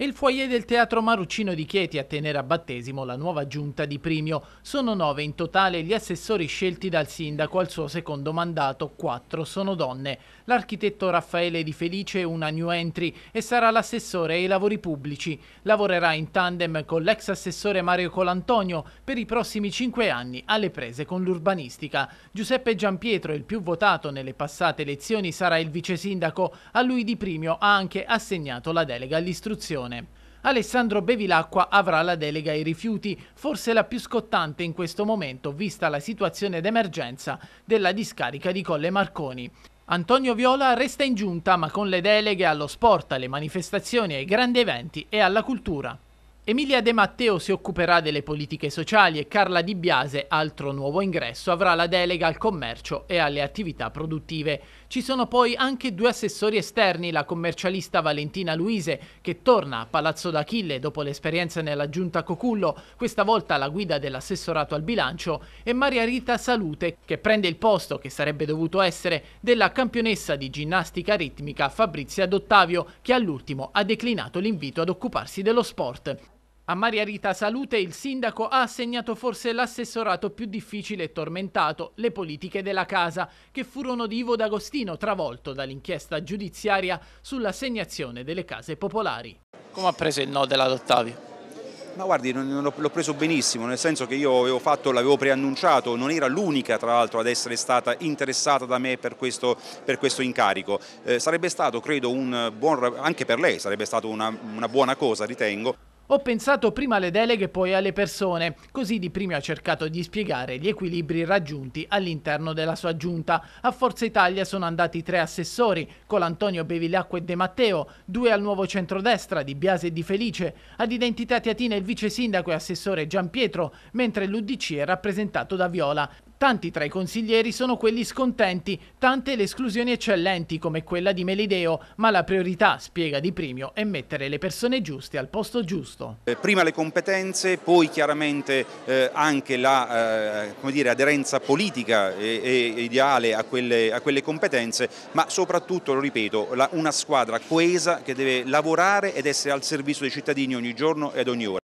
e il foyer del Teatro Maruccino di Chieti a tenere a battesimo la nuova giunta di Primio. Sono nove in totale gli assessori scelti dal sindaco al suo secondo mandato, quattro sono donne. L'architetto Raffaele Di Felice è una new entry e sarà l'assessore ai lavori pubblici. Lavorerà in tandem con l'ex assessore Mario Colantonio per i prossimi cinque anni alle prese con l'urbanistica. Giuseppe Giampietro, il più votato nelle passate elezioni, sarà il vice sindaco. A lui Di Primio ha anche assegnato la delega all'istruzione. Regione. Alessandro Bevilacqua avrà la delega ai rifiuti, forse la più scottante in questo momento vista la situazione d'emergenza della discarica di Colle Marconi. Antonio Viola resta in giunta ma con le deleghe allo sport, alle manifestazioni, ai grandi eventi e alla cultura. Emilia De Matteo si occuperà delle politiche sociali e Carla Di Biase, altro nuovo ingresso, avrà la delega al commercio e alle attività produttive. Ci sono poi anche due assessori esterni, la commercialista Valentina Luise, che torna a Palazzo d'Achille dopo l'esperienza nella giunta Cocullo, questa volta alla guida dell'assessorato al bilancio, e Maria Rita Salute, che prende il posto, che sarebbe dovuto essere, della campionessa di ginnastica ritmica Fabrizia Dottavio, che all'ultimo ha declinato l'invito ad occuparsi dello sport. A Maria Rita Salute il sindaco ha assegnato forse l'assessorato più difficile e tormentato, le politiche della casa, che furono di Ivo D'Agostino travolto dall'inchiesta giudiziaria sull'assegnazione delle case popolari. Come ha preso il no della Dottavi? Ma guardi, l'ho preso benissimo, nel senso che io avevo fatto, l'avevo preannunciato, non era l'unica tra l'altro ad essere stata interessata da me per questo, per questo incarico. Eh, sarebbe stato, credo, un buon, anche per lei sarebbe stata una, una buona cosa, ritengo. Ho pensato prima alle deleghe e poi alle persone, così di prima ha cercato di spiegare gli equilibri raggiunti all'interno della sua giunta. A Forza Italia sono andati tre assessori, con Antonio Bevilacqua e De Matteo, due al nuovo centrodestra di Biase e Di Felice, ad identità teatina il vice sindaco e assessore Gian Pietro, mentre l'Udc è rappresentato da Viola. Tanti tra i consiglieri sono quelli scontenti, tante le esclusioni eccellenti come quella di Melideo, ma la priorità, spiega Di Primio, è mettere le persone giuste al posto giusto. Eh, prima le competenze, poi chiaramente eh, anche la eh, dire, aderenza politica e, e ideale a quelle, a quelle, competenze, ma soprattutto, lo ripeto, la, una squadra coesa che deve lavorare ed essere al servizio dei cittadini ogni giorno ed ogni ora.